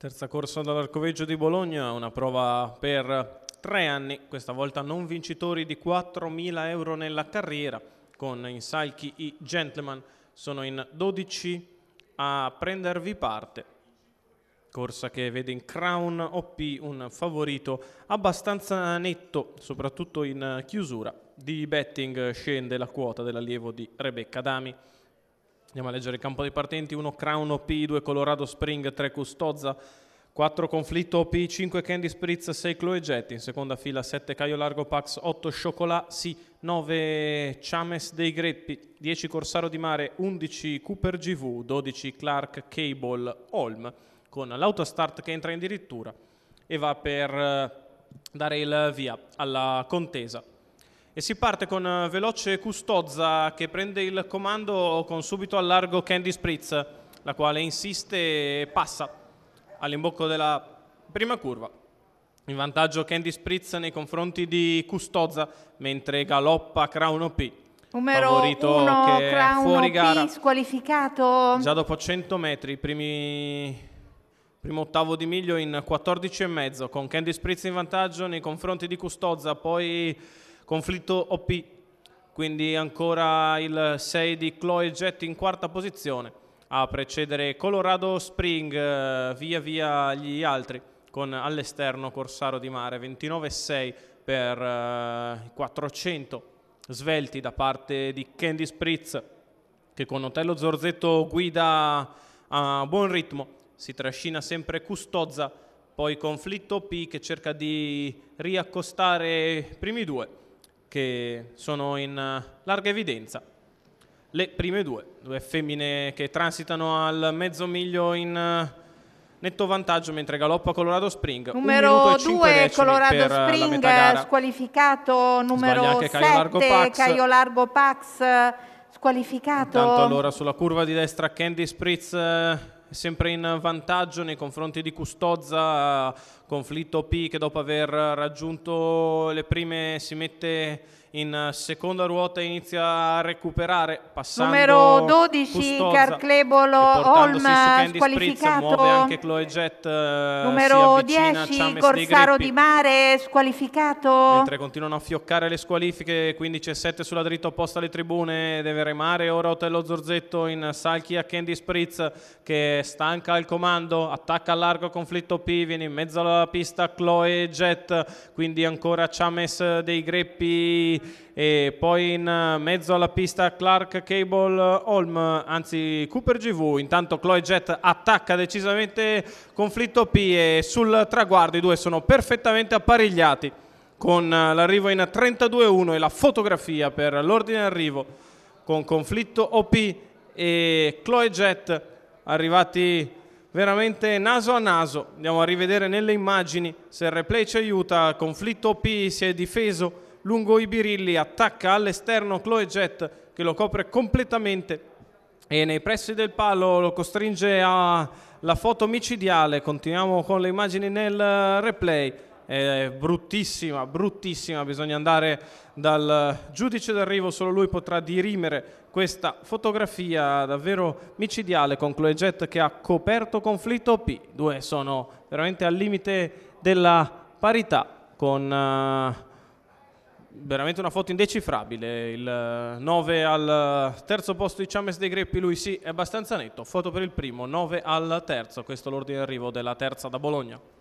Terza corsa dall'Arcoveggio di Bologna, una prova per tre anni, questa volta non vincitori di 4.000 euro nella carriera, con Insalchi i Gentleman, sono in 12 a prendervi parte. Corsa che vede in Crown OP un favorito abbastanza netto, soprattutto in chiusura. Di betting scende la quota dell'allievo di Rebecca Dami. Andiamo a leggere il campo dei partenti, 1 Crown OP, 2 Colorado Spring, 3 Custozza, 4 Conflitto OP, 5 Candy Spritz, 6 Chloe Jet, in seconda fila 7 Caio Largo Pax, 8 Chocolat, sì, 9 Chames dei Greppi, 10 Corsaro di Mare, 11 Cooper GV, 12 Clark Cable Holm, con l'autostart che entra in dirittura e va per eh, dare il via alla contesa e si parte con eh, veloce Custozza che prende il comando con subito al largo Candy Spritz, la quale insiste e passa all'imbocco della prima curva. In vantaggio Candy Spritz nei confronti di Custozza, mentre galoppa Crown OP. Numero favorito uno, che Crown fuori P, gara. squalificato. Già dopo 100 metri, primi primo ottavo di miglio in 14 e mezzo con Candy Spritz in vantaggio nei confronti di Custozza, poi Conflitto OP, quindi ancora il 6 di Chloe Jett in quarta posizione a precedere Colorado Spring, eh, via via gli altri con all'esterno Corsaro di Mare 29-6 per 400 eh, svelti da parte di Candy Spritz che con Otello Zorzetto guida a buon ritmo, si trascina sempre Custozza, poi conflitto P che cerca di riaccostare i primi due che sono in eh, larga evidenza. Le prime due, due femmine che transitano al mezzo miglio in eh, netto vantaggio mentre galoppa Colorado Spring. Numero 2 Colorado eh, Spring squalificato, numero 7 Caio Largo Pax. squalificato. Intanto allora sulla curva di destra Candy Spritz sempre in vantaggio nei confronti di Custozza, conflitto P che dopo aver raggiunto le prime si mette in eh, seconda ruota inizia a recuperare passando numero 12 Custozza, Carclebolo Holm squalificato Spritz, muove anche Chloe Jett eh, numero 10 Corsaro Di, Mare squalificato mentre continuano a fioccare le squalifiche 15 e 7 sulla dritta opposta alle tribune deve remare ora Otello Zorzetto in salchi a Candy Spritz che stanca il comando attacca a largo conflitto P viene in mezzo alla pista Chloe Jett quindi ancora Chames dei Greppi e poi in mezzo alla pista Clark Cable Holm, anzi Cooper GV, intanto Chloe Jett attacca decisamente conflitto P e sul traguardo i due sono perfettamente apparigliati con l'arrivo in 32-1 e la fotografia per l'ordine arrivo con conflitto OP e Chloe Jett arrivati veramente naso a naso. Andiamo a rivedere nelle immagini se il replay ci aiuta. Conflitto OP si è difeso lungo i birilli, attacca all'esterno Chloe Jett che lo copre completamente e nei pressi del palo lo costringe a la foto micidiale. Continuiamo con le immagini nel eh, replay. È bruttissima, bruttissima, bisogna andare dal giudice d'arrivo, solo lui potrà dirimere questa fotografia davvero micidiale con Chloe Jett che ha coperto conflitto P. Due sono veramente al limite della parità con... Uh, veramente una foto indecifrabile. Il 9 eh, al eh, terzo posto di Chames dei Greppi, lui sì, è abbastanza netto. Foto per il primo, 9 al terzo, questo è l'ordine d'arrivo della terza da Bologna.